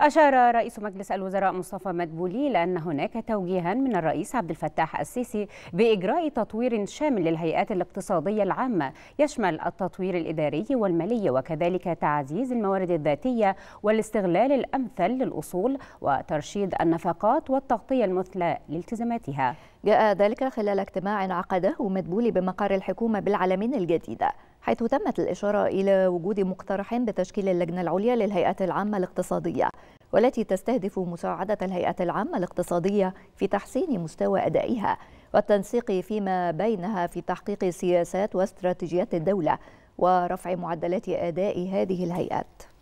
أشار رئيس مجلس الوزراء مصطفى مدبولي لأن هناك توجيها من الرئيس عبد الفتاح السيسي بإجراء تطوير شامل للهيئات الاقتصادية العامة يشمل التطوير الإداري والمالي وكذلك تعزيز الموارد الذاتية والاستغلال الأمثل للأصول وترشيد النفقات والتغطية المثلى لالتزاماتها جاء ذلك خلال اجتماع عقده مدبولي بمقر الحكومة بالعلمين الجديدة حيث تمت الإشارة إلى وجود مقترح بتشكيل اللجنة العليا للهيئة العامة الاقتصادية والتي تستهدف مساعدة الهيئة العامة الاقتصادية في تحسين مستوى أدائها والتنسيق فيما بينها في تحقيق سياسات واستراتيجيات الدولة ورفع معدلات أداء هذه الهيئات